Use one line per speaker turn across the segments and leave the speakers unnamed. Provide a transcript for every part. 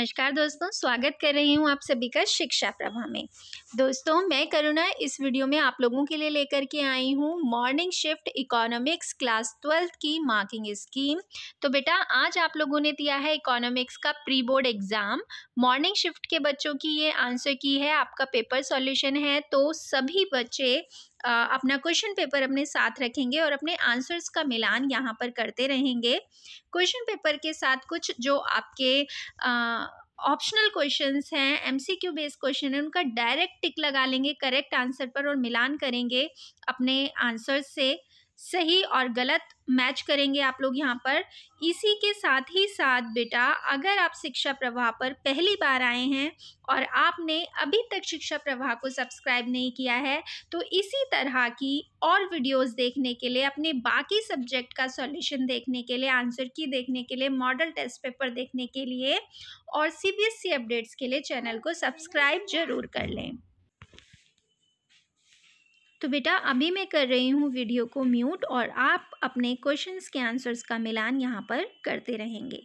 नमस्कार दोस्तों स्वागत कर रही हूँ आप सभी का शिक्षा प्रभा में दोस्तों मैं करुणा इस वीडियो में आप लोगों के लिए लेकर के आई हूँ morning shift economics class twelfth की मार्किंग स्कीम तो बेटा आज आप लोगों ने दिया है इकोनॉमिक्स का pre board exam morning shift के बच्चों की ये आंसर की है आपका पेपर सॉल्यूशन है तो सभी बच्चे अपना क्वेश्चन पेपर अपने साथ रखेंगे और अपने आंसर्स का मिलान यहाँ पर करते रहेंगे क्वेश्चन पेपर के साथ कुछ जो आपके ऑप्शनल क्वेश्चंस हैं एमसीक्यू बेस्ड क्वेश्चन है उनका डायरेक्ट टिक लगा लेंगे करेक्ट आंसर पर और मिलान करेंगे अपने आंसर्स से सही और गलत मैच करेंगे आप लोग यहाँ पर इसी के साथ ही साथ बेटा अगर आप शिक्षा प्रवाह पर पहली बार आए हैं और आपने अभी तक शिक्षा प्रवाह को सब्सक्राइब नहीं किया है तो इसी तरह की और वीडियोस देखने के लिए अपने बाकी सब्जेक्ट का सॉल्यूशन देखने के लिए आंसर की देखने के लिए मॉडल टेस्ट पेपर देखने के लिए और सी अपडेट्स के लिए चैनल को सब्सक्राइब ज़रूर कर लें तो बेटा अभी मैं कर रही हूँ वीडियो को म्यूट और आप अपने क्वेश्चंस
के आंसर्स का मिलान यहाँ पर करते रहेंगे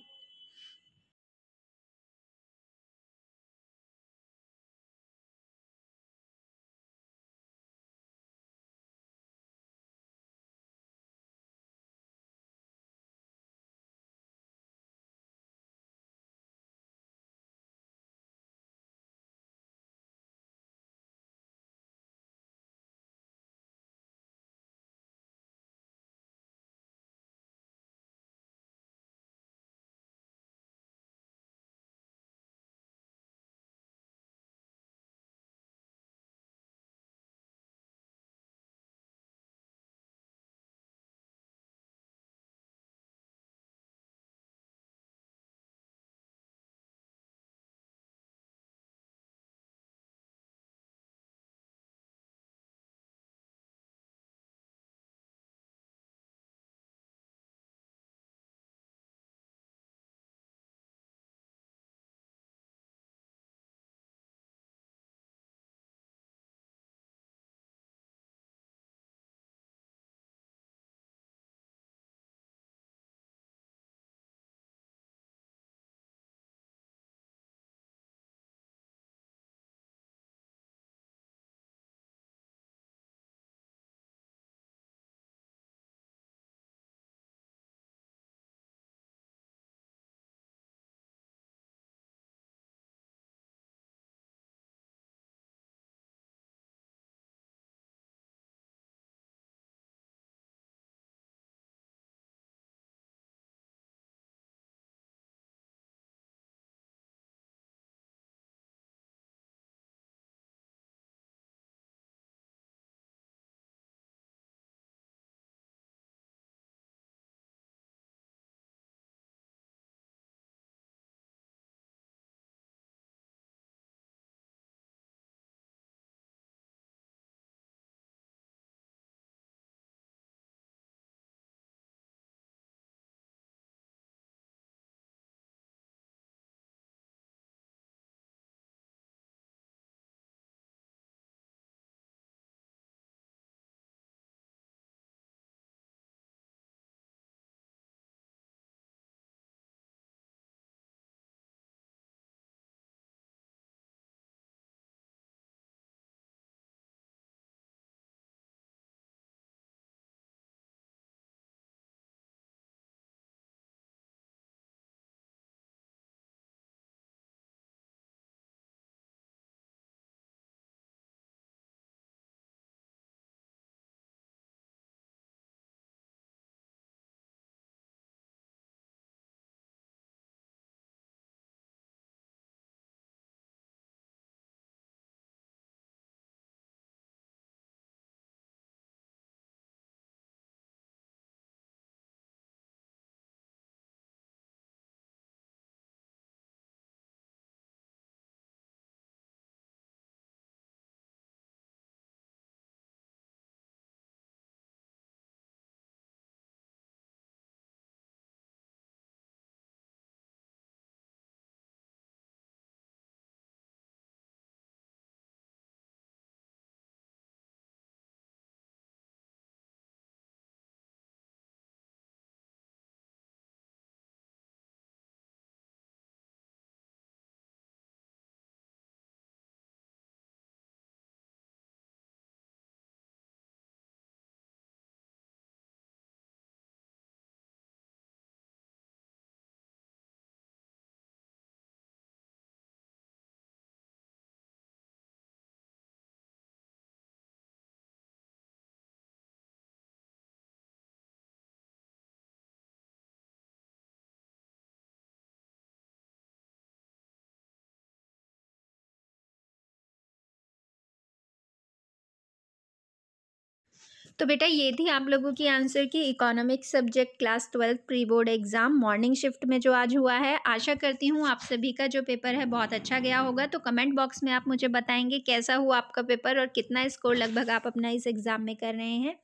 तो बेटा ये थी आप लोगों की आंसर की economics subject
class twelfth pre board exam morning shift में जो आज हुआ है आशा करती हूँ आप सभी का जो पेपर है बहुत अच्छा गया होगा तो कमेंट बॉक्स में आप मुझे बताएंगे कैसा हुआ आपका पेपर और कितना स्कोर लगभग आप अपना इस एग्ज़ाम में कर रहे हैं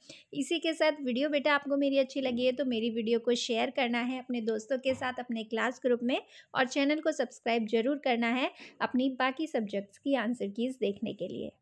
इसी के साथ वीडियो बेटा आपको मेरी अच्छी लगी है तो मेरी वीडियो को शेयर करना है अपने दोस्तों के साथ अपने क्लास ग्रुप में और चैनल को सब्सक्राइब जरूर
करना है अपनी बाकी सब्जेक्ट्स की आंसर कीज़ देखने के लिए